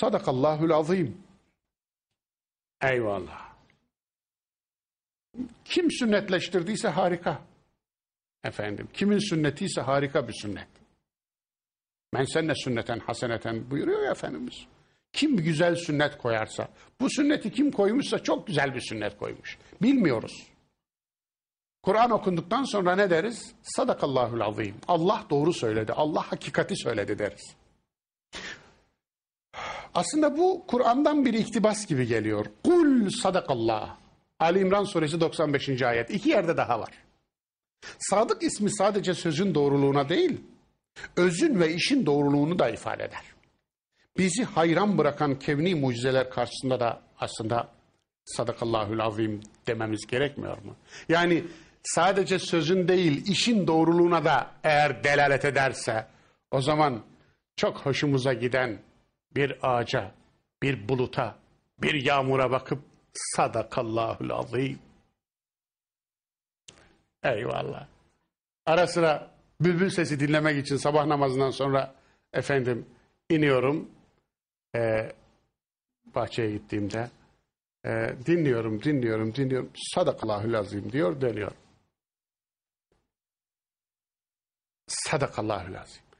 Sadakallahül azim. Eyvallah. Kim sünnetleştirdiyse harika. Efendim, kimin sünneti ise harika bir sünnet. Men senne sünneten haseneten buyuruyor ya Efendimiz. Kim güzel sünnet koyarsa, bu sünneti kim koymuşsa çok güzel bir sünnet koymuş. Bilmiyoruz. Kur'an okunduktan sonra ne deriz? Sadakallahül azim. Allah doğru söyledi, Allah hakikati söyledi deriz. Aslında bu Kur'an'dan bir iktibas gibi geliyor. Kul sadakallah. Ali İmran suresi 95. ayet. İki yerde daha var. Sadık ismi sadece sözün doğruluğuna değil, özün ve işin doğruluğunu da ifade eder. Bizi hayran bırakan kevni mucizeler karşısında da aslında sadakallahül azim dememiz gerekmiyor mu? Yani sadece sözün değil, işin doğruluğuna da eğer delalet ederse o zaman çok hoşumuza giden bir ağaca, bir buluta, bir yağmura bakıp sadakallahul azim. Eyvallah. Ara sıra bülbül sesi dinlemek için sabah namazından sonra efendim iniyorum e, bahçeye gittiğimde e, dinliyorum, dinliyorum, dinliyorum. Sadakallahül azim diyor, dönüyor. Sadakallahül azim.